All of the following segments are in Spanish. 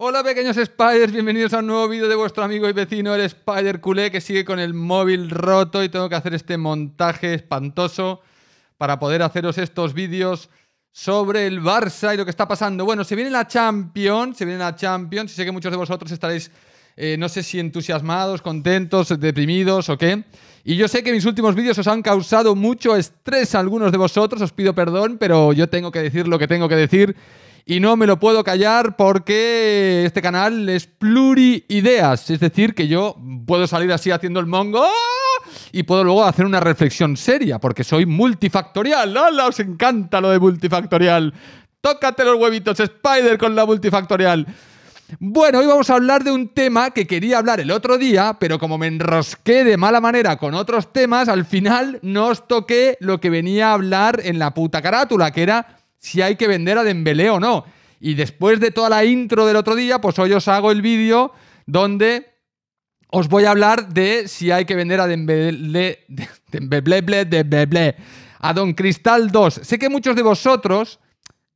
Hola pequeños spiders, bienvenidos a un nuevo vídeo de vuestro amigo y vecino el Spider Culé que sigue con el móvil roto y tengo que hacer este montaje espantoso para poder haceros estos vídeos sobre el Barça y lo que está pasando. Bueno, se viene la Champions, se viene la Champions y sé que muchos de vosotros estaréis eh, no sé si entusiasmados, contentos, deprimidos o qué. Y yo sé que mis últimos vídeos os han causado mucho estrés a algunos de vosotros, os pido perdón, pero yo tengo que decir lo que tengo que decir y no me lo puedo callar porque este canal es pluriideas, es decir, que yo puedo salir así haciendo el mongo y puedo luego hacer una reflexión seria porque soy multifactorial. ¡Hala! Os encanta lo de multifactorial. Tócate los huevitos, Spider, con la multifactorial. Bueno, hoy vamos a hablar de un tema que quería hablar el otro día, pero como me enrosqué de mala manera con otros temas, al final no os toqué lo que venía a hablar en la puta carátula, que era si hay que vender a Dembélé o no. Y después de toda la intro del otro día, pues hoy os hago el vídeo donde os voy a hablar de si hay que vender a Dembélé, Dembélé, Dembélé, a Don Cristal 2. Sé que muchos de vosotros,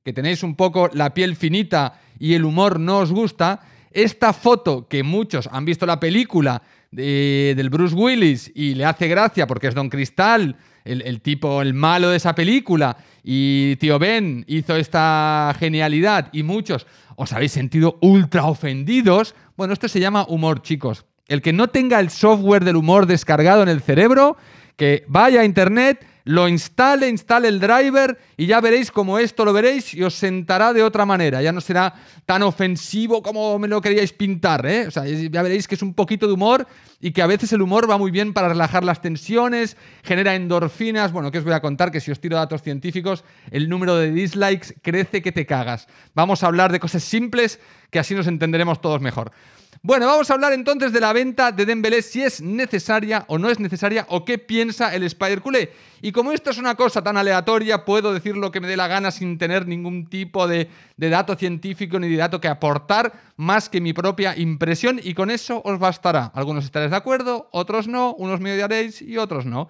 que tenéis un poco la piel finita y el humor no os gusta, esta foto que muchos han visto la película de, eh, del Bruce Willis y le hace gracia porque es Don Cristal el, tipo, el malo de esa película, y tío Ben hizo esta genialidad, y muchos os habéis sentido ultra ofendidos. Bueno, esto se llama humor, chicos. El que no tenga el software del humor descargado en el cerebro, que vaya a internet, lo instale, instale el driver y ya veréis como esto lo veréis y os sentará de otra manera. Ya no será tan ofensivo como me lo queríais pintar, ¿eh? O sea, ya veréis que es un poquito de humor y que a veces el humor va muy bien para relajar las tensiones, genera endorfinas. Bueno, que os voy a contar que si os tiro datos científicos, el número de dislikes crece que te cagas. Vamos a hablar de cosas simples que así nos entenderemos todos mejor. Bueno, vamos a hablar entonces de la venta de Dembélé, si es necesaria o no es necesaria, o qué piensa el Spider Culé. Y como esto es una cosa tan aleatoria, puedo decir lo que me dé la gana sin tener ningún tipo de, dato científico ni de dato que aportar, más que mi propia impresión, y con eso os bastará. Algunos estaréis de acuerdo, otros no, unos me odiaréis y otros no.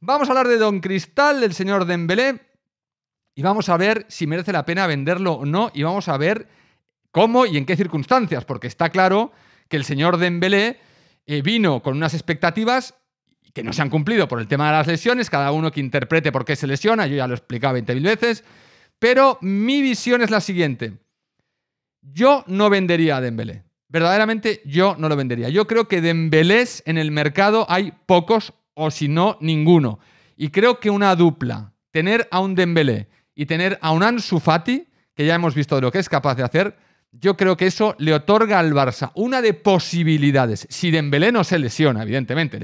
Vamos a hablar de Don Cristal, el señor Dembélé, y vamos a ver si merece la pena venderlo o no, y vamos a ver ¿Cómo y en qué circunstancias? Porque está claro que el señor Dembélé eh, vino con unas expectativas que no se han cumplido por el tema de las lesiones, cada uno que interprete por qué se lesiona, yo ya lo he explicado 20.000 veces, pero mi visión es la siguiente. Yo no vendería a Dembélé. Verdaderamente yo no lo vendería. Yo creo que Dembélés en el mercado hay pocos o si no ninguno. Y creo que una dupla, tener a un Dembélé y tener a un Ansu Fati, que ya hemos visto de lo que es capaz de hacer, yo creo que eso le otorga al Barça una de posibilidades. Si Dembélé no se lesiona, evidentemente,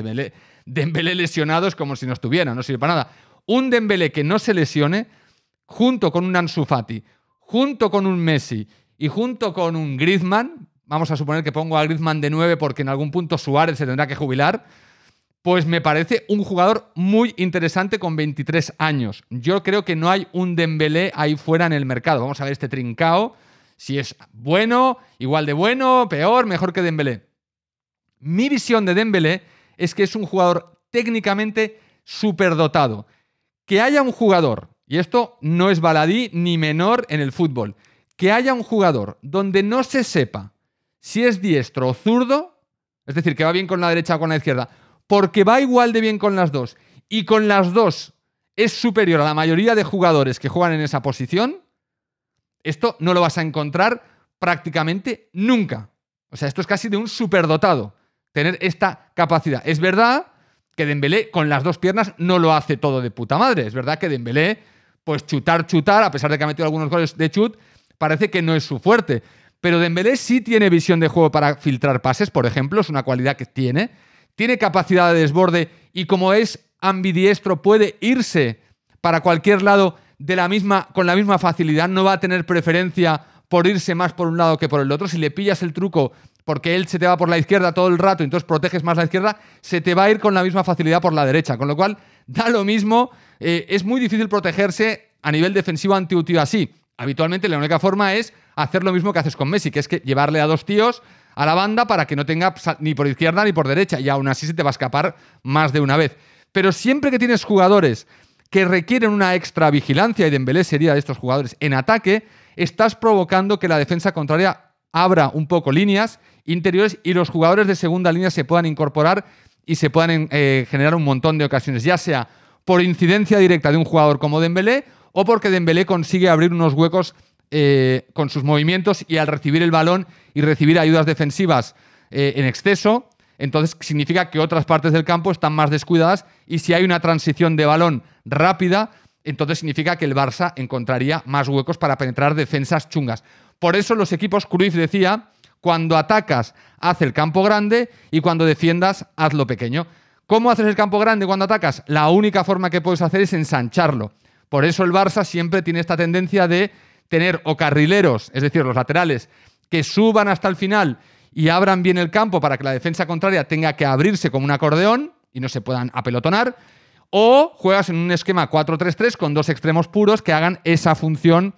Dembélé, lesionado es como si no estuviera, no sirve para nada. Un Dembélé que no se lesione, junto con un Ansu Fati, junto con un Messi y junto con un Griezmann, vamos a suponer que pongo a Griezmann de 9 porque en algún punto Suárez se tendrá que jubilar, pues me parece un jugador muy interesante con 23 años. Yo creo que no hay un Dembélé ahí fuera en el mercado. Vamos a ver este trincao si es bueno, igual de bueno, peor, mejor que Dembélé. Mi visión de Dembélé es que es un jugador técnicamente superdotado. Que haya un jugador, y esto no es baladí ni menor en el fútbol, que haya un jugador donde no se sepa si es diestro o zurdo, es decir, que va bien con la derecha o con la izquierda, porque va igual de bien con las dos y con las dos es superior a la mayoría de jugadores que juegan en esa posición, esto no lo vas a encontrar prácticamente nunca. O sea, esto es casi de un superdotado, tener esta capacidad. Es verdad que Dembélé con las dos piernas no lo hace todo de puta madre. Es verdad que Dembélé, pues chutar, chutar, a pesar de que ha metido algunos goles de chut, parece que no es su fuerte. Pero Dembélé sí tiene visión de juego para filtrar pases, por ejemplo, es una cualidad que tiene. Tiene capacidad de desborde y como es ambidiestro puede irse para cualquier lado de la misma, con la misma facilidad, no va a tener preferencia por irse más por un lado que por el otro. Si le pillas el truco porque él se te va por la izquierda todo el rato, entonces proteges más la izquierda, se te va a ir con la misma facilidad por la derecha. Con lo cual, da lo mismo. Eh, es muy difícil protegerse a nivel defensivo ante un tío así. Habitualmente la única forma es hacer lo mismo que haces con Messi, que es que llevarle a dos tíos a la banda para que no tenga ni por izquierda ni por derecha. Y aún así se te va a escapar más de una vez. Pero siempre que tienes jugadores que requieren una extra vigilancia y Dembélé sería de estos jugadores en ataque, estás provocando que la defensa contraria abra un poco líneas interiores y los jugadores de segunda línea se puedan incorporar y se puedan eh, generar un montón de ocasiones, ya sea por incidencia directa de un jugador como Dembélé o porque Dembélé consigue abrir unos huecos eh, con sus movimientos y al recibir el balón y recibir ayudas defensivas eh, en exceso, entonces significa que otras partes del campo están más descuidadas y si hay una transición de balón rápida, entonces significa que el Barça encontraría más huecos para penetrar defensas chungas. Por eso los equipos, Cruyff decía, cuando atacas, haz el campo grande y cuando defiendas, haz lo pequeño. ¿Cómo haces el campo grande cuando atacas? La única forma que puedes hacer es ensancharlo. Por eso el Barça siempre tiene esta tendencia de tener o carrileros, es decir, los laterales, que suban hasta el final y abran bien el campo para que la defensa contraria tenga que abrirse como un acordeón y no se puedan apelotonar o juegas en un esquema 4-3-3 con dos extremos puros que hagan esa función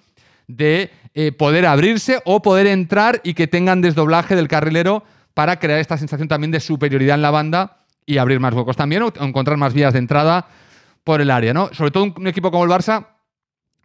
de eh, poder abrirse o poder entrar y que tengan desdoblaje del carrilero para crear esta sensación también de superioridad en la banda y abrir más huecos también o encontrar más vías de entrada por el área. ¿no? Sobre todo un equipo como el Barça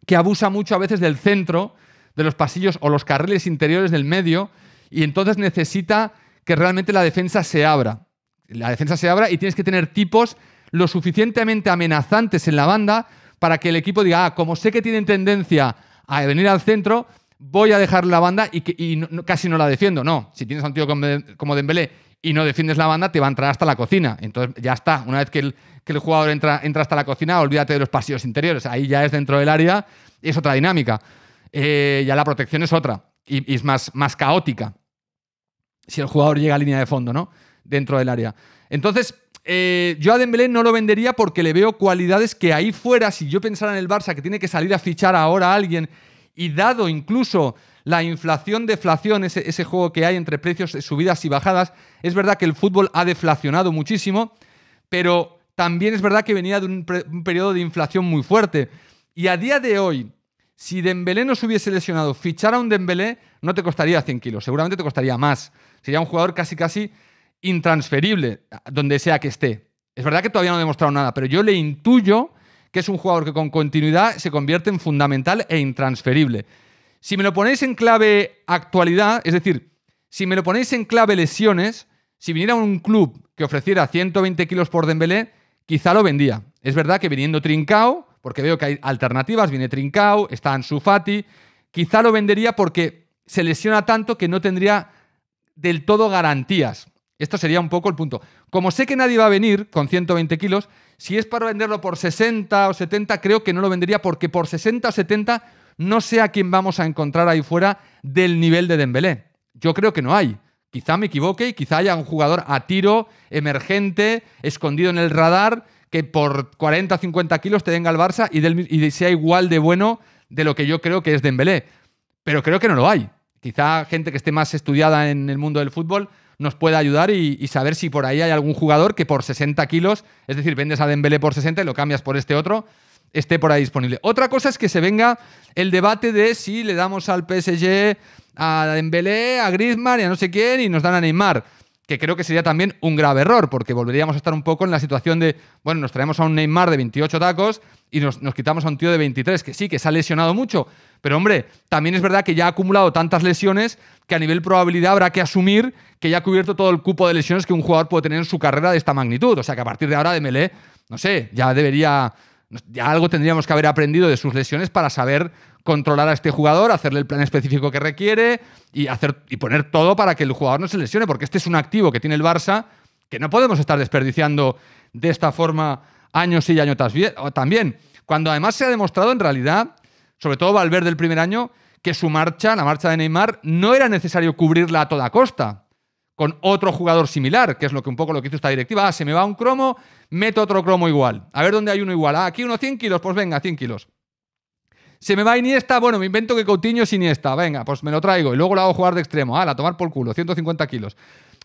que abusa mucho a veces del centro, de los pasillos o los carriles interiores del medio y entonces necesita que realmente la defensa se abra. La defensa se abra y tienes que tener tipos lo suficientemente amenazantes en la banda para que el equipo diga, ah, como sé que tienen tendencia a venir al centro, voy a dejar la banda y, casi no la defiendo. No, si tienes a un tío como Dembélé y no defiendes la banda, te va a entrar hasta la cocina. Entonces ya está, una vez que el, jugador entra, entra hasta la cocina, olvídate de los pasillos interiores. Ahí ya es dentro del área, es otra dinámica. Eh, ya la protección es otra y, es más, más caótica. Si el jugador llega a línea de fondo, ¿no? Dentro del área. Entonces, eh, yo a Dembélé no lo vendería porque le veo cualidades que ahí fuera, si yo pensara en el Barça que tiene que salir a fichar ahora a alguien y dado incluso la inflación deflación, ese, juego que hay entre precios subidas y bajadas, es verdad que el fútbol ha deflacionado muchísimo, pero también es verdad que venía de un, periodo de inflación muy fuerte. Y a día de hoy, si Dembélé no se hubiese lesionado, fichar a un Dembélé no te costaría 100 kilos, seguramente te costaría más. Sería un jugador casi casi intransferible, donde sea que esté. Es verdad que todavía no ha demostrado nada, pero yo le intuyo que es un jugador que con continuidad se convierte en fundamental e intransferible. Si me lo ponéis en clave actualidad, es decir, si me lo ponéis en clave lesiones, si viniera un club que ofreciera 120 kilos por Dembélé, quizá lo vendía. Es verdad que viniendo Trincao, porque veo que hay alternativas, viene Trincao, está en Fati, quizá lo vendería porque se lesiona tanto que no tendría del todo garantías. Esto sería un poco el punto. Como sé que nadie va a venir con 120 kilos, si es para venderlo por 60 o 70, creo que no lo vendería porque por 60 o 70 no sé a quién vamos a encontrar ahí fuera del nivel de Dembélé. Yo creo que no hay. Quizá me equivoque y quizá haya un jugador a tiro, emergente, escondido en el radar, que por 40 o 50 kilos te venga al Barça y, y sea igual de bueno de lo que yo creo que es Dembélé. Pero creo que no lo hay. Quizá gente que esté más estudiada en el mundo del fútbol nos pueda ayudar y, saber si por ahí hay algún jugador que por 60 kilos, es decir, vendes a Dembélé por 60 y lo cambias por este otro, esté por ahí disponible. Otra cosa es que se venga el debate de si le damos al PSG a Dembélé, a Griezmann y a no sé quién y nos dan a Neymar que creo que sería también un grave error, porque volveríamos a estar un poco en la situación de, bueno, nos traemos a un Neymar de 28 tacos y nos, quitamos a un tío de 23, que sí, que se ha lesionado mucho, pero hombre, también es verdad que ya ha acumulado tantas lesiones que a nivel probabilidad habrá que asumir que ya ha cubierto todo el cupo de lesiones que un jugador puede tener en su carrera de esta magnitud. O sea que a partir de ahora de Melé, no sé, ya debería ya algo tendríamos que haber aprendido de sus lesiones para saber controlar a este jugador, hacerle el plan específico que requiere y, hacer, y poner todo para que el jugador no se lesione, porque este es un activo que tiene el Barça que no podemos estar desperdiciando de esta forma año y año también. Cuando además se ha demostrado en realidad, sobre todo Valverde del primer año, que su marcha, la marcha de Neymar, no era necesario cubrirla a toda costa con otro jugador similar, que es lo que un poco lo que hizo esta directiva. Ah, se me va un cromo, meto otro cromo igual. A ver dónde hay uno igual. Ah, aquí uno 100 kilos, pues venga, 100 kilos. Se me va Iniesta, bueno, me invento que Coutinho es Iniesta, venga, pues me lo traigo y luego lo hago jugar de extremo. Ah, la tomar por culo, 150 kilos.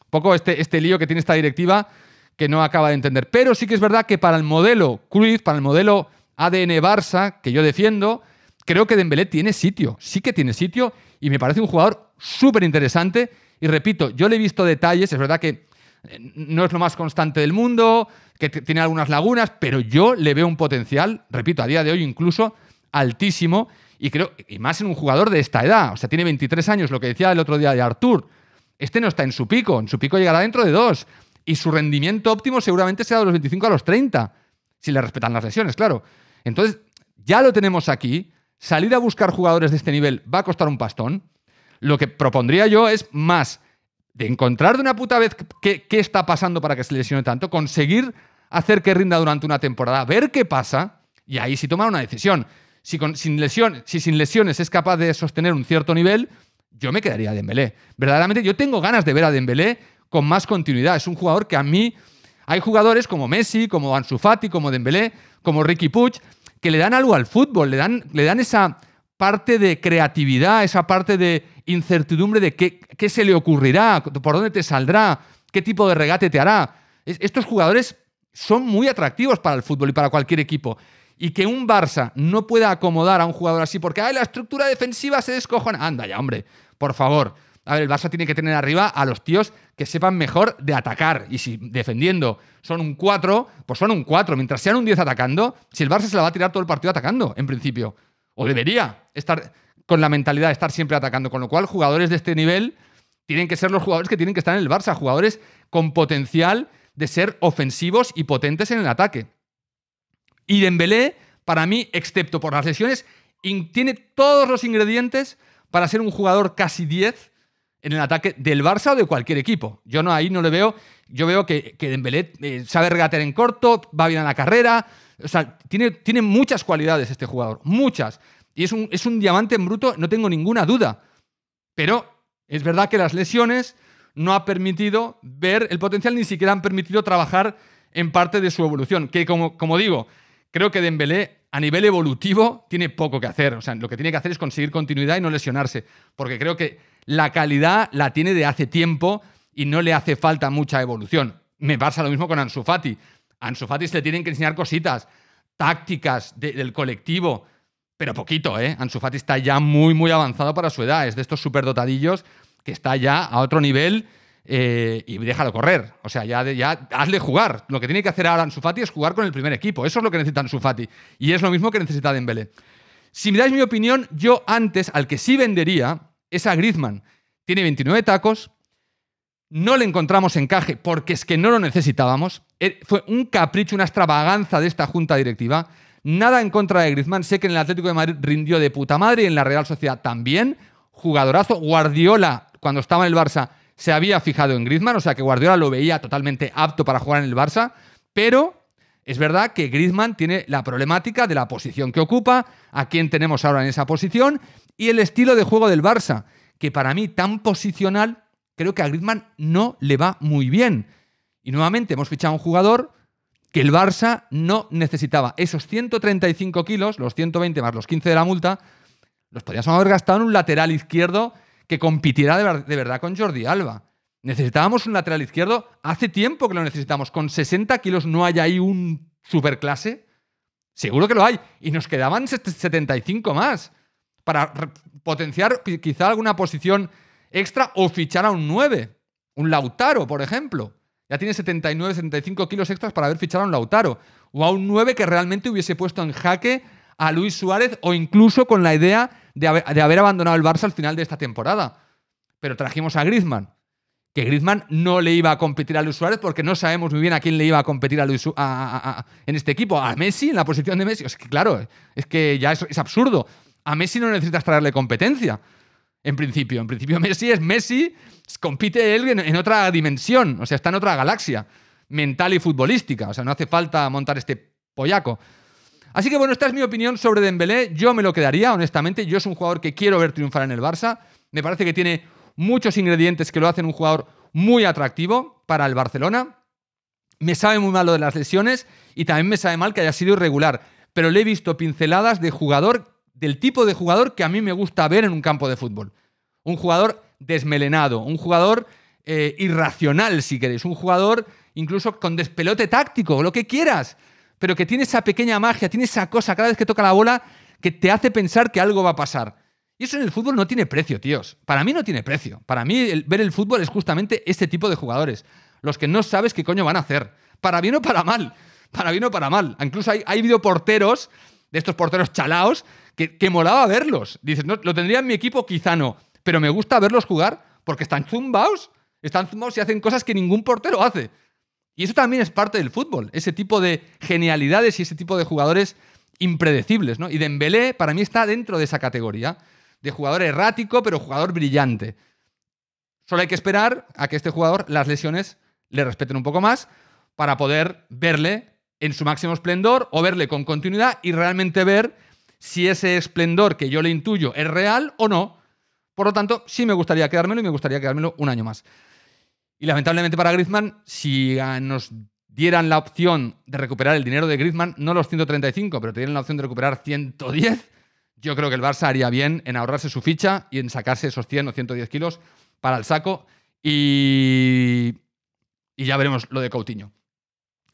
Un poco este, este lío que tiene esta directiva que no acaba de entender. Pero sí que es verdad que para el modelo Cruz, para el modelo ADN Barça, que yo defiendo, creo que Dembélé tiene sitio, sí que tiene sitio y me parece un jugador súper interesante. Y repito, yo le he visto detalles, es verdad que eh, no es lo más constante del mundo, que tiene algunas lagunas, pero yo le veo un potencial, repito, a día de hoy incluso altísimo, y creo, y más en un jugador de esta edad, o sea, tiene 23 años, lo que decía el otro día de Artur, este no está en su pico, en su pico llegará dentro de dos, y su rendimiento óptimo seguramente será de los 25 a los 30, si le respetan las lesiones, claro. Entonces, ya lo tenemos aquí, salir a buscar jugadores de este nivel va a costar un pastón, lo que propondría yo es más de encontrar de una puta vez qué, está pasando para que se lesione tanto, conseguir hacer que rinda durante una temporada, ver qué pasa y ahí sí tomar una decisión. Si, sin lesiones es capaz de sostener un cierto nivel, yo me quedaría a Dembélé. Verdaderamente yo tengo ganas de ver a Dembélé con más continuidad. Es un jugador que a mí hay jugadores como Messi, como Ansu Fati, como Dembélé, como Ricky Puig que le dan algo al fútbol, le dan, le dan esa parte de creatividad, esa parte de incertidumbre de qué, se le ocurrirá, por dónde te saldrá, qué tipo de regate te hará. estos jugadores son muy atractivos para el fútbol y para cualquier equipo. Y que un Barça no pueda acomodar a un jugador así porque la estructura defensiva se descojona. Anda ya, hombre, por favor. A ver, el Barça tiene que tener arriba a los tíos que sepan mejor de atacar. Y si defendiendo son un 4, pues son un 4. Mientras sean un 10 atacando, si el Barça se la va a tirar todo el partido atacando, en principio o debería estar con la mentalidad de estar siempre atacando. Con lo cual, jugadores de este nivel tienen que ser los jugadores que tienen que estar en el Barça, jugadores con potencial de ser ofensivos y potentes en el ataque. Y Dembélé, para mí, excepto por las lesiones, tiene todos los ingredientes para ser un jugador casi 10 en el ataque del Barça o de cualquier equipo. Yo no, ahí no le veo. Yo veo que, Dembélé eh, sabe regatear en corto, va bien a la carrera, o sea, tiene, muchas cualidades este jugador, muchas. Y es un, diamante en bruto, no tengo ninguna duda. Pero es verdad que las lesiones no ha permitido ver el potencial, ni siquiera han permitido trabajar en parte de su evolución. Que como, como digo, creo que Dembélé a nivel evolutivo tiene poco que hacer. O sea, lo que tiene que hacer es conseguir continuidad y no lesionarse. Porque creo que la calidad la tiene de hace tiempo y no le hace falta mucha evolución. Me pasa lo mismo con Ansu Fati. Ansu Fati se le tienen que enseñar cositas, tácticas del colectivo, pero poquito, ¿eh? Ansu Fati está ya muy, muy avanzado para su edad. Es de estos superdotadillos que está ya a otro nivel eh, y déjalo correr. O sea, ya, ya hazle jugar. Lo que tiene que hacer ahora Ansu Fati es jugar con el primer equipo. Eso es lo que necesita Ansu Fati. Y es lo mismo que necesita Dembélé. Si me dais mi opinión, yo antes al que sí vendería es a Griezmann. Tiene 29 tacos, no le encontramos encaje porque es que no lo necesitábamos. Eh, fue un capricho, una extravaganza de esta junta directiva. Nada en contra de Griezmann. Sé que en el Atlético de Madrid rindió de puta madre y en la Real Sociedad también. Jugadorazo. Guardiola, cuando estaba en el Barça, se había fijado en Griezmann. O sea que Guardiola lo veía totalmente apto para jugar en el Barça. Pero es verdad que Griezmann tiene la problemática de la posición que ocupa, a quién tenemos ahora en esa posición y el estilo de juego del Barça, que para mí tan posicional creo que a Griezmann no le va muy bien. Y nuevamente hemos fichado a un jugador que el Barça no necesitaba. Esos 135 kilos, los 120 más los 15 de la multa, los podríamos haber gastado en un lateral izquierdo que compitiera de, de verdad con Jordi Alba. Necesitábamos un lateral izquierdo. Hace tiempo que lo necesitamos. Con 60 kilos no hay ahí un superclase. Seguro que lo hay. Y nos quedaban 75 más. Para potenciar quizá alguna posición extra o fichar a un 9, un Lautaro, por ejemplo. Ya tiene 79, 75 kilos extras para haber fichado a un Lautaro. O a un 9 que realmente hubiese puesto en jaque a Luis Suárez o incluso con la idea de haber, abandonado el Barça al final de esta temporada. Pero trajimos a Griezmann. Que Griezmann no le iba a competir a Luis Suárez porque no sabemos muy bien a quién le iba a competir a Luis, en este equipo. A Messi, en la posición de Messi. Es que, claro, es que ya es, es absurdo. A Messi no necesitas traerle competencia. En principio, en principio Messi es Messi, compite él en, otra dimensión, o sea, está en otra galaxia mental y futbolística, o sea, no hace falta montar este pollaco. Así que bueno, esta es mi opinión sobre Dembélé, yo me lo quedaría, honestamente, yo es un jugador que quiero ver triunfar en el Barça, me parece que tiene muchos ingredientes que lo hacen un jugador muy atractivo para el Barcelona. Me sabe muy mal lo de las lesiones y también me sabe mal que haya sido irregular, pero le he visto pinceladas de jugador del tipo de jugador que a mí me gusta ver en un campo de fútbol. Un jugador desmelenado, un jugador eh, irracional, si queréis, un jugador incluso con despelote táctico, lo que quieras, pero que tiene esa pequeña magia, tiene esa cosa cada vez que toca la bola que te hace pensar que algo va a pasar. Y eso en el fútbol no tiene precio, tíos. Para mí no tiene precio. Para mí ver el fútbol es justamente este tipo de jugadores, los que no sabes qué coño van a hacer, para bien o para mal, para bien o para mal. Incluso hay, ha de estos porteros chalaos, que, molaba verlos. Dices, no, lo tendría en mi equipo, quizá no, pero me gusta verlos jugar porque están zumbaos, están zumbaos y hacen cosas que ningún portero hace. Y eso también es parte del fútbol, ese tipo de genialidades y ese tipo de jugadores impredecibles, ¿no? Y Dembélé para mí está dentro de esa categoría, de jugador errático pero jugador brillante. Solo hay que esperar a que este jugador las lesiones le respeten un poco más para poder verle en su máximo esplendor o verle con continuidad y realmente ver si ese esplendor que yo le intuyo es real o no. Por lo tanto, sí me gustaría quedármelo y me gustaría quedármelo un año más. Y lamentablemente para Griezmann, si nos dieran la opción de recuperar el dinero de Griezmann, no los 135, pero te dieran la opción de recuperar 110, yo creo que el Barça haría bien en ahorrarse su ficha y en sacarse esos 100 o 110 kilos para el saco y, ya veremos lo de Coutinho.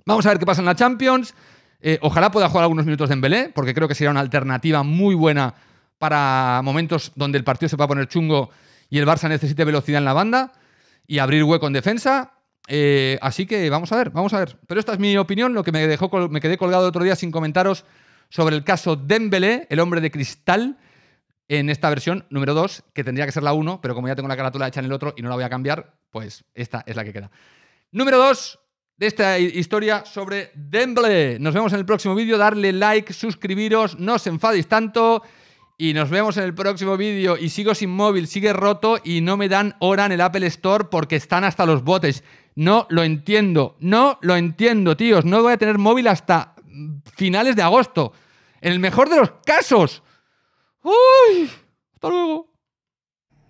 Vamos a ver qué pasa en la Champions. Eh, ojalá pueda jugar algunos minutos Dembélé, porque creo que sería una alternativa muy buena para momentos donde el partido se va a poner chungo y el Barça necesite velocidad en la banda y abrir hueco en defensa. Eh, así que vamos a ver, vamos a ver. Pero esta es mi opinión, lo que me dejó, me quedé colgado el otro día sin comentaros sobre el caso Dembélé, el hombre de cristal, en esta versión número 2, que tendría que ser la 1, pero como ya tengo la carátula hecha en el otro y no la voy a cambiar, pues esta es la que queda. Número 2, de esta historia sobre Demble. Nos vemos en el próximo vídeo. Darle like, suscribiros, no os enfadéis tanto. Y nos vemos en el próximo vídeo. Y sigo sin móvil, sigue roto y no me dan hora en el Apple Store porque están hasta los botes. No lo entiendo, no lo entiendo, tíos. No voy a tener móvil hasta finales de agosto. En el mejor de los casos. ¡Uy! Hasta luego.